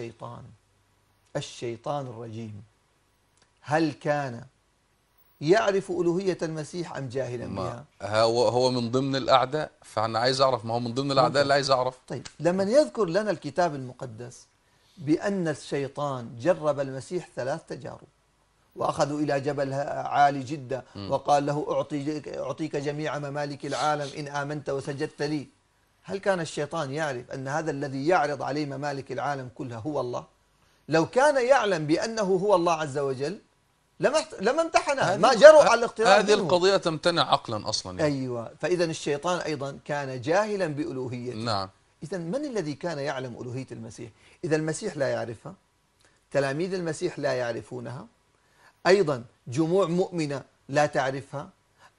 الشيطان الشيطان الرجيم هل كان يعرف ألوهية المسيح أم جاهلا بها هو, هو من ضمن الأعداء فأنا عايز أعرف ما هو من ضمن الأعداء اللي عايز أعرف طيب لما يذكر لنا الكتاب المقدس بأن الشيطان جرب المسيح ثلاث تجارب وأخذوا إلى جبل عالي جدا وقال له أعطي أعطيك جميع ممالك العالم إن آمنت وسجدت لي هل كان الشيطان يعرف أن هذا الذي يعرض عليه ممالك العالم كلها هو الله لو كان يعلم بأنه هو الله عز وجل لما لما ما جرؤ على الاقتراب هذه منه. القضية تمتنع عقلا أصلا يعني. أيوة فإذا الشيطان أيضا كان جاهلا بألوهيته نعم إذا من الذي كان يعلم ألوهية المسيح إذا المسيح لا يعرفها تلاميذ المسيح لا يعرفونها أيضا جموع مؤمنة لا تعرفها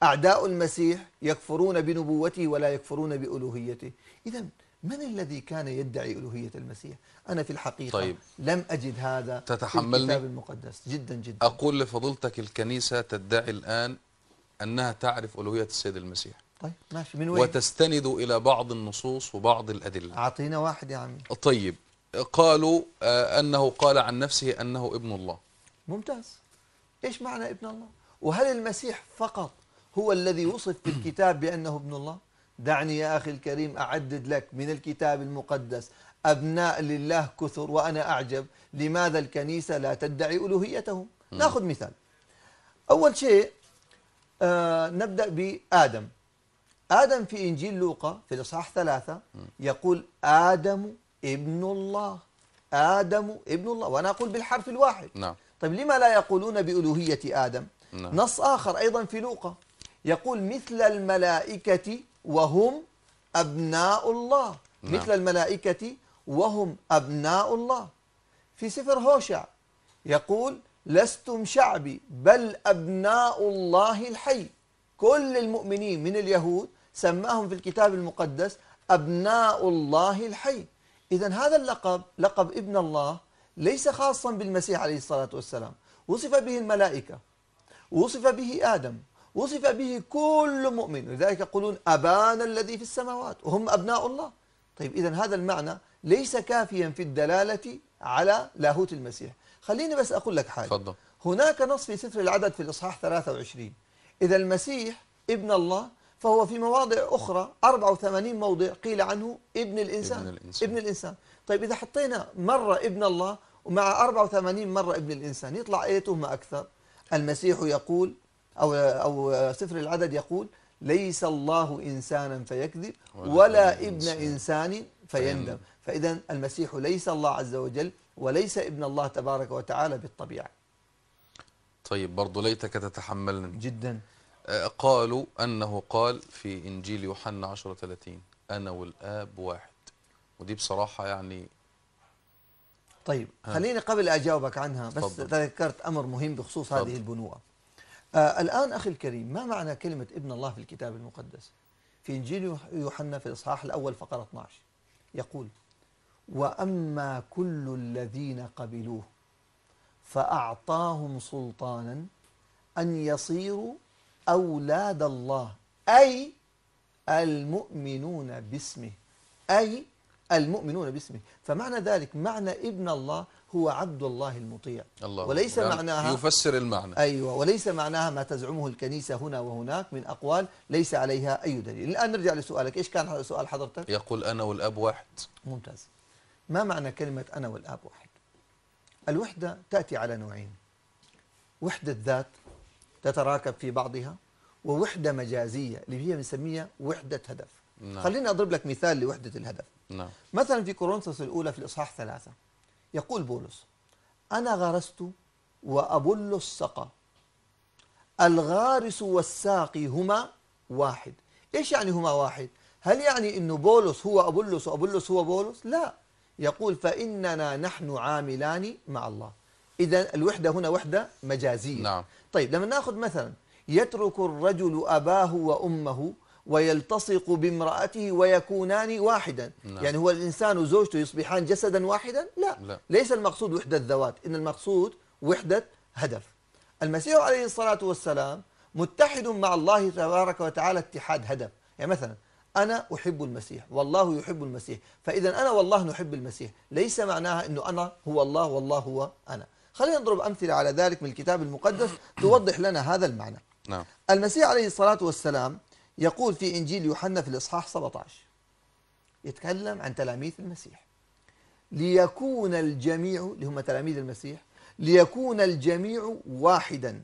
أعداء المسيح يكفرون بنبوته ولا يكفرون بألوهيته إذا من الذي كان يدعي ألوهية المسيح أنا في الحقيقة طيب. لم أجد هذا تتحملني في الكتاب المقدس جدا جدا أقول لفضيلتك الكنيسة تدعي الآن أنها تعرف ألوهية السيد المسيح طيب ماشي من وين؟ وتستند إلى بعض النصوص وبعض الأدلة أعطينا واحد يا عمي طيب قالوا آه، أنه قال عن نفسه أنه ابن الله ممتاز إيش معنى ابن الله؟ وهل المسيح فقط هو الذي وصف في الكتاب بأنه ابن الله دعني يا أخي الكريم أعدد لك من الكتاب المقدس أبناء لله كثر وأنا أعجب لماذا الكنيسة لا تدعي ألوهيتهم نأخذ مثال أول شيء آه نبدأ بآدم آدم في إنجيل لوقا في الإصحاح ثلاثة يقول آدم ابن الله آدم ابن الله وأنا أقول بالحرف الواحد نعم. طيب لما لا يقولون بألوهية آدم نعم. نص آخر أيضا في لوقا يقول مثل الملائكة وهم أبناء الله نعم. مثل الملائكة وهم أبناء الله في سفر هوشع يقول لستم شعبي بل أبناء الله الحي كل المؤمنين من اليهود سماهم في الكتاب المقدس أبناء الله الحي إذا هذا اللقب لقب ابن الله ليس خاصا بالمسيح عليه الصلاة والسلام وصف به الملائكة وصف به آدم وصف به كل مؤمن لذلك يقولون أبانا الذي في السماوات وهم أبناء الله طيب إذا هذا المعنى ليس كافيا في الدلالة على لاهوت المسيح خليني بس أقول لك حاجة فضل. هناك نص في سفر العدد في الإصحاح 23 إذا المسيح ابن الله فهو في مواضع أخرى 84 موضع قيل عنه ابن الإنسان ابن الإنسان, ابن الإنسان. طيب إذا حطينا مرة ابن الله ومع 84 مرة ابن الإنسان يطلع أيتهما أكثر المسيح يقول أو, أو سفر العدد يقول ليس الله إنسانا فيكذب ولا ابن إنسان فيندم فإذا المسيح ليس الله عز وجل وليس ابن الله تبارك وتعالى بالطبيعة طيب برضه ليتك تتحملني جدا أه، قالوا أنه قال في إنجيل يوحنا 10 30 أنا والآب واحد ودي بصراحة يعني طيب خليني قبل أجاوبك عنها بس تذكرت أمر مهم بخصوص هذه البنوة آه الآن أخي الكريم ما معنى كلمة ابن الله في الكتاب المقدس في إنجيل يوحنا في الإصحاح الأول فقرة 12 يقول وأما كل الذين قبلوه فأعطاهم سلطانا أن يصيروا أولاد الله أي المؤمنون باسمه أي المؤمنون باسمه فمعنى ذلك معنى ابن الله هو عبد الله المطيع الله وليس يعني معناها يفسر المعنى أيوة وليس معناها ما تزعمه الكنيسة هنا وهناك من أقوال ليس عليها أي دليل الآن نرجع لسؤالك إيش كان سؤال حضرتك؟ يقول أنا والأب واحد ممتاز ما معنى كلمة أنا والأب واحد؟ الوحدة تأتي على نوعين وحدة ذات تتراكب في بعضها ووحدة مجازية اللي هي بنسميها وحدة هدف نعم. خليني أضرب لك مثال لوحدة الهدف نعم. مثلا في كورنثوس الأولى في الإصحاح ثلاثة يقول بولس أنا غرست وأبل السقى الغارس والساقي هما واحد إيش يعني هما واحد؟ هل يعني أنه بولس هو أبلس وأبلس هو بولس؟ لا يقول فإننا نحن عاملان مع الله إذا الوحدة هنا وحدة مجازية نعم. طيب لما نأخذ مثلا يترك الرجل أباه وأمه ويلتصق بامرأته ويكونان واحدا نعم. يعني هو الإنسان وزوجته يصبحان جسدا واحدا لا. لا ليس المقصود وحدة ذوات إن المقصود وحدة هدف المسيح عليه الصلاة والسلام متحد مع الله تبارك وتعالى اتحاد هدف يعني مثلا أنا أحب المسيح والله يحب المسيح فإذا أنا والله نحب المسيح ليس معناها أنه أنا هو الله والله هو أنا خلينا نضرب أمثلة على ذلك من الكتاب المقدس توضح لنا هذا المعنى نعم. المسيح عليه الصلاة والسلام يقول في إنجيل يوحنا في الإصحاح 17 يتكلم عن تلاميذ المسيح ليكون الجميع اللي هم تلاميذ المسيح ليكون الجميع واحدا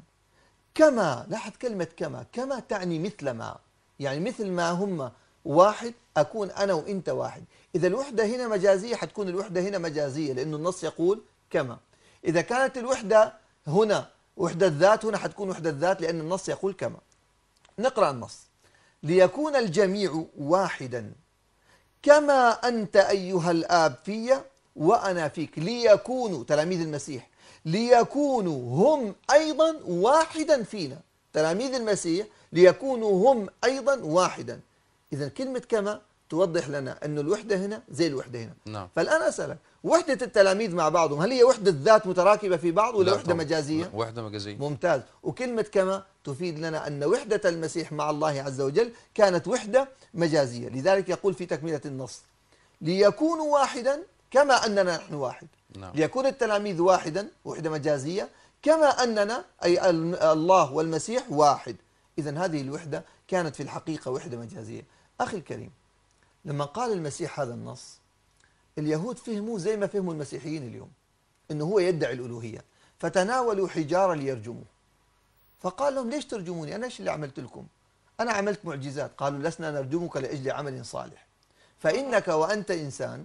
كما لاحظ كلمة كما كما تعني مثل ما يعني مثل ما هم واحد أكون أنا وإنت واحد إذا الوحدة هنا مجازية حتكون الوحدة هنا مجازية لأن النص يقول كما إذا كانت الوحدة هنا وحدة ذات هنا حتكون وحدة ذات لأن النص يقول كما نقرأ النص ليكون الجميع واحدا كما أنت أيها الآب في وأنا فيك ليكونوا تلاميذ المسيح ليكونوا هم أيضا واحدا فينا تلاميذ المسيح ليكونوا هم أيضا واحدا إذا كلمة كما توضح لنا أن الوحدة هنا زي الوحدة هنا نعم. فالآن أسألك وحدة التلاميذ مع بعضهم هل هي وحدة ذات متراكبة في بعض ولا وحدة طبعا. مجازية؟ وحدة مجازية ممتاز وكلمة كما تفيد لنا أن وحدة المسيح مع الله عز وجل كانت وحدة مجازية لذلك يقول في تكملة النص ليكونوا واحدا كما أننا نحن واحد نعم. ليكون التلاميذ واحدا وحدة مجازية كما أننا أي الله والمسيح واحد إذا هذه الوحدة كانت في الحقيقة وحدة مجازية أخي الكريم لما قال المسيح هذا النص اليهود فهموه زي ما فهموا المسيحيين اليوم أنه هو يدعي الألوهية فتناولوا حجارة ليرجموه فقال لهم ليش ترجموني أنا إيش اللي عملت لكم أنا عملت معجزات قالوا لسنا نرجمك لأجل عمل صالح فإنك وأنت إنسان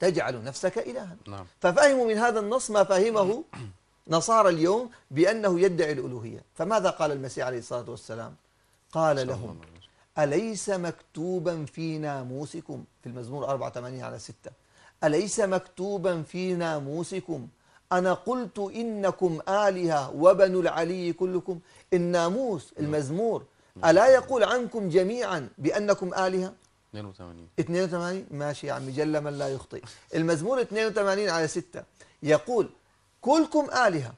تجعل نفسك إلها نعم. ففهموا من هذا النص ما فهمه نصارى اليوم بأنه يدعي الألوهية فماذا قال المسيح عليه الصلاة والسلام قال لهم أليس مكتوبا في ناموسكم في المزمور 4 8 على 6 أليس مكتوبا في ناموسكم أنا قلت إنكم آلهة وبنو العلي كلكم الناموس المزمور ألا يقول عنكم جميعا بأنكم آلهة 82 82 ماشي يا عمي جل من لا يخطئ المزمور 82 على 6 يقول كلكم آلهة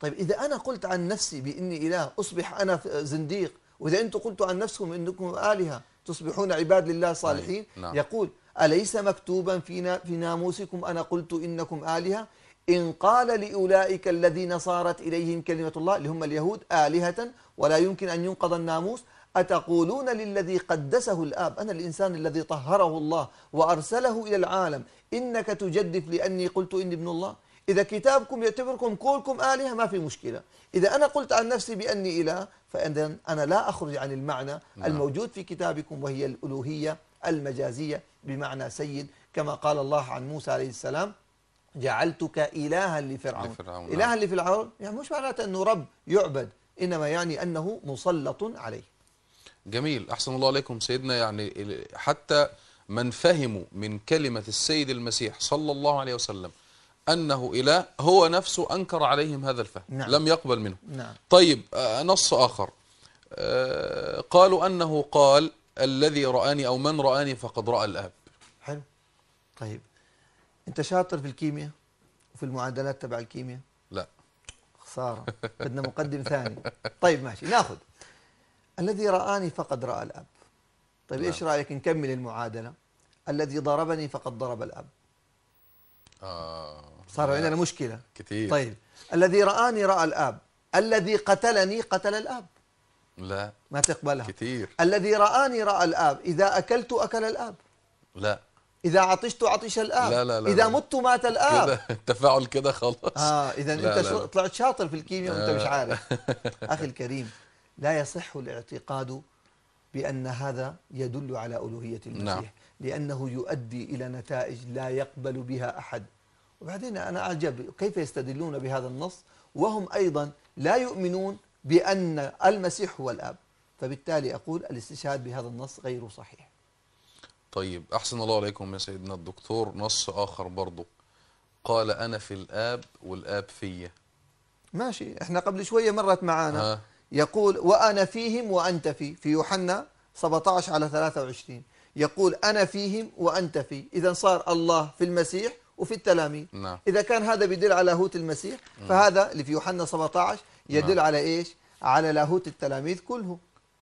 طيب إذا أنا قلت عن نفسي بإني إله أصبح أنا زنديق وإذا أنتم قلتوا عن نفسكم إنكم آلهة تصبحون عباد لله صالحين نعم. يقول أليس مكتوبا في في ناموسكم أنا قلت إنكم آلهة إن قال لأولئك الذين صارت إليهم كلمة الله اللي هم اليهود آلهة ولا يمكن أن ينقض الناموس أتقولون للذي قدسه الآب أنا الإنسان الذي طهره الله وأرسله إلى العالم إنك تجدف لأني قلت إني ابن الله إذا كتابكم يعتبركم كلكم آلهة ما في مشكلة إذا أنا قلت عن نفسي بأني إله فإذا أنا لا أخرج عن المعنى نعم. الموجود في كتابكم وهي الألوهية المجازية بمعنى سيد كما قال الله عن موسى عليه السلام جعلتك إلها لفرعون, لفرعون. إلها آه. لفرعون يعني مش معناته أنه رب يعبد إنما يعني أنه مسلط عليه جميل أحسن الله عليكم سيدنا يعني حتى من فهموا من كلمة السيد المسيح صلى الله عليه وسلم أنه إله هو نفسه أنكر عليهم هذا الفهم نعم. لم يقبل منه نعم. طيب آه، نص آخر آه، قالوا أنه قال الذي رآني أو من رآني فقد رأى الأب حلو طيب أنت شاطر في الكيمياء وفي المعادلات تبع الكيمياء لا خسارة بدنا مقدم ثاني طيب ماشي ناخذ الذي رآني فقد رأى الأب طيب لا. إيش نعم. رأيك نكمل المعادلة الذي ضربني فقد ضرب الأب آه صار عندنا مشكلة كثير طيب الذي رآني رأى الأب الذي قتلني قتل الأب لا ما تقبلها كثير الذي رآني رأى الآب إذا أكلت أكل الآب لا إذا عطشت عطش الآب لا لا لا إذا مت مات الآب كده التفاعل كده خلاص آه إذا أنت لا طلعت شاطر في الكيمياء وأنت مش آه. عارف أخي الكريم لا يصح الاعتقاد بأن هذا يدل على ألوهية نعم. المسيح نعم. لأنه يؤدي إلى نتائج لا يقبل بها أحد وبعدين أنا أعجب كيف يستدلون بهذا النص وهم أيضا لا يؤمنون بأن المسيح هو الآب فبالتالي أقول الاستشهاد بهذا النص غير صحيح طيب أحسن الله عليكم يا سيدنا الدكتور نص آخر برضه قال أنا في الآب والآب فيا ماشي احنا قبل شوية مرت معانا ها. يقول وأنا فيهم وأنت في في يوحنا 17 على 23 يقول أنا فيهم وأنت في إذا صار الله في المسيح وفي التلاميذ نعم. إذا كان هذا بيدل على هوت المسيح فهذا اللي في يوحنا 17 يدل نعم. على إيش على لاهوت التلاميذ كلهم